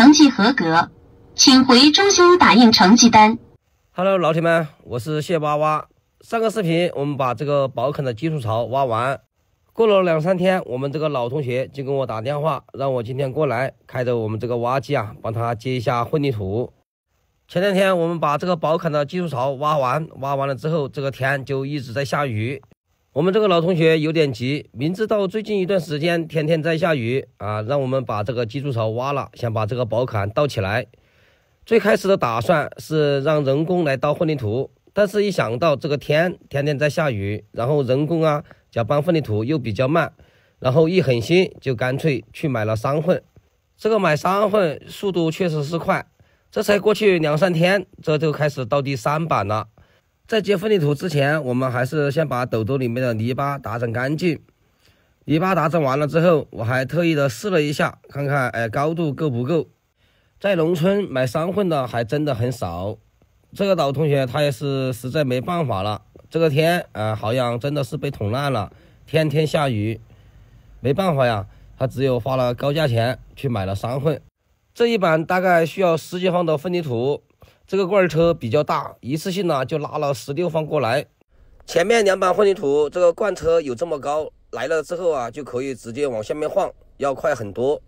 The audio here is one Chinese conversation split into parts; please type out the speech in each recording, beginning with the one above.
成绩合格，请回中心打印成绩单。Hello，老铁们，我是谢蛙蛙。上个视频我们把这个宝坎的基础槽挖完，过了两三天，我们这个老同学就跟我打电话，让我今天过来开着我们这个挖机啊，帮他接一下混凝土。前两天我们把这个宝坎的基础槽挖完，挖完了之后，这个天就一直在下雨。我们这个老同学有点急，明知道最近一段时间天天在下雨啊，让我们把这个基础槽挖了，想把这个堡坎倒起来。最开始的打算是让人工来倒混凝土，但是一想到这个天天天在下雨，然后人工啊搅拌混凝土又比较慢，然后一狠心就干脆去买了商混。这个买商混速度确实是快，这才过去两三天，这就开始倒第三板了。在接混凝土之前，我们还是先把斗斗里面的泥巴打整干净。泥巴打整完了之后，我还特意的试了一下，看看哎高度够不够。在农村买商混的还真的很少。这个老同学他也是实在没办法了，这个天啊好像真的是被捅烂了，天天下雨，没办法呀，他只有花了高价钱去买了商混。这一板大概需要十几方的混凝土。这个罐车比较大，一次性呢就拉了十六方过来。前面两板混凝土，这个罐车有这么高，来了之后啊就可以直接往下面晃，要快很多。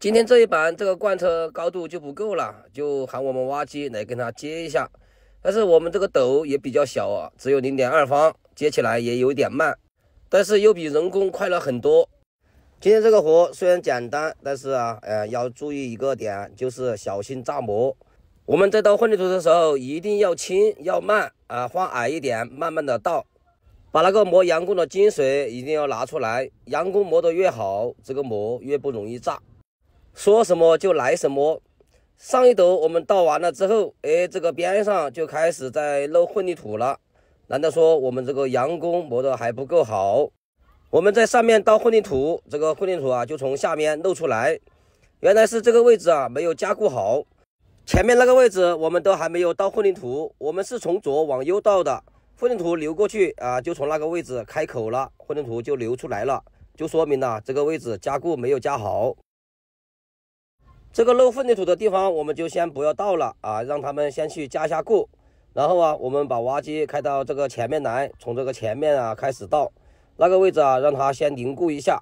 今天这一板这个罐车高度就不够了，就喊我们挖机来跟它接一下。但是我们这个斗也比较小啊，只有零点二方，接起来也有点慢，但是又比人工快了很多。今天这个活虽然简单，但是啊，呃要注意一个点，就是小心炸膜。我们在倒混凝土的时候，一定要轻要慢啊，放矮一点，慢慢的倒，把那个磨阳工的精髓一定要拿出来，阳工磨得越好，这个膜越不容易炸。说什么就来什么，上一斗我们倒完了之后，哎，这个边上就开始在漏混凝土了，难道说我们这个阳工磨得还不够好？我们在上面倒混凝土，这个混凝土啊就从下面漏出来，原来是这个位置啊没有加固好。前面那个位置，我们都还没有倒混凝土，我们是从左往右倒的，混凝土流过去啊，就从那个位置开口了，混凝土就流出来了，就说明了这个位置加固没有加好。这个漏混凝土的地方，我们就先不要倒了啊，让他们先去加下固，然后啊，我们把挖机开到这个前面来，从这个前面啊开始倒，那个位置啊，让它先凝固一下。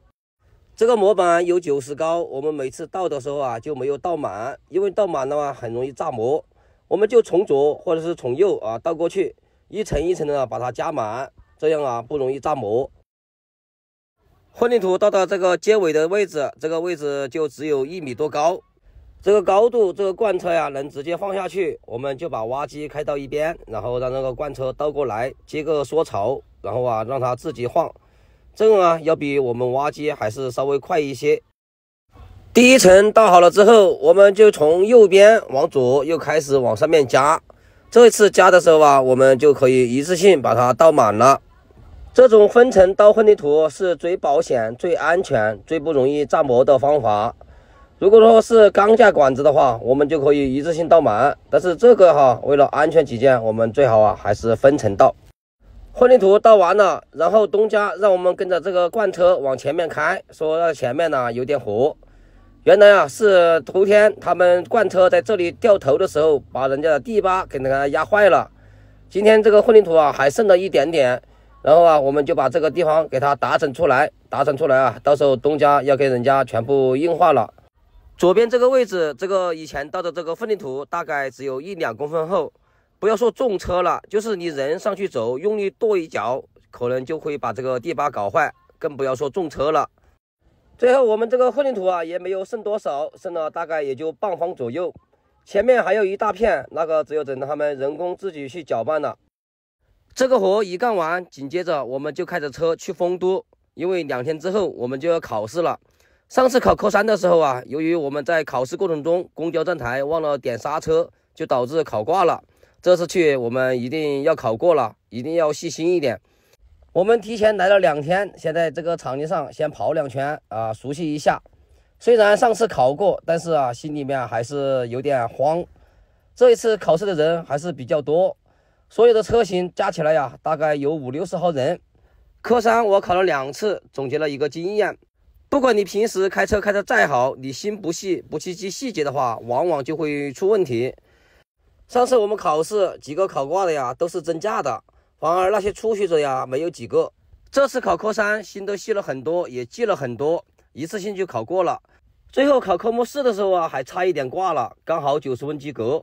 这个模板有九十高，我们每次倒的时候啊，就没有倒满，因为倒满的话很容易炸模，我们就从左或者是从右啊倒过去，一层一层的把它加满，这样啊不容易炸模。混凝土倒到这个接尾的位置，这个位置就只有一米多高，这个高度这个罐车呀能直接放下去，我们就把挖机开到一边，然后让那个罐车倒过来接个缩槽，然后啊让它自己晃。这个啊，要比我们挖机还是稍微快一些。第一层倒好了之后，我们就从右边往左又开始往上面加。这一次加的时候啊，我们就可以一次性把它倒满了。这种分层倒混凝土是最保险、最安全、最不容易炸模的方法。如果说是钢架管子的话，我们就可以一次性倒满。但是这个哈，为了安全起见，我们最好啊还是分层倒。混凝土倒完了，然后东家让我们跟着这个罐车往前面开，说前面呢有点火。原来啊是头天他们罐车在这里掉头的时候，把人家的地巴给那个压坏了。今天这个混凝土啊还剩了一点点，然后啊我们就把这个地方给它打整出来，打整出来啊，到时候东家要给人家全部硬化了。左边这个位置，这个以前倒的这个混凝土大概只有一两公分厚。不要说重车了，就是你人上去走，用力跺一脚，可能就会把这个地巴搞坏。更不要说重车了。最后我们这个混凝土啊也没有剩多少，剩了大概也就半方左右。前面还有一大片，那个只有等他们人工自己去搅拌了。这个活一干完，紧接着我们就开着车去丰都，因为两天之后我们就要考试了。上次考科三的时候啊，由于我们在考试过程中公交站台忘了点刹车，就导致考挂了。这次去我们一定要考过了，一定要细心一点。我们提前来了两天，先在这个场地上先跑两圈啊，熟悉一下。虽然上次考过，但是啊，心里面还是有点慌。这一次考试的人还是比较多，所有的车型加起来呀，大概有五六十号人。科三我考了两次，总结了一个经验：不管你平时开车开得再好，你心不细、不去记细节的话，往往就会出问题。上次我们考试，几个考挂的呀，都是真驾的，反而那些初学者呀，没有几个。这次考科三，心都细了很多，也记了很多，一次性就考过了。最后考科目四的时候啊，还差一点挂了，刚好九十分及格。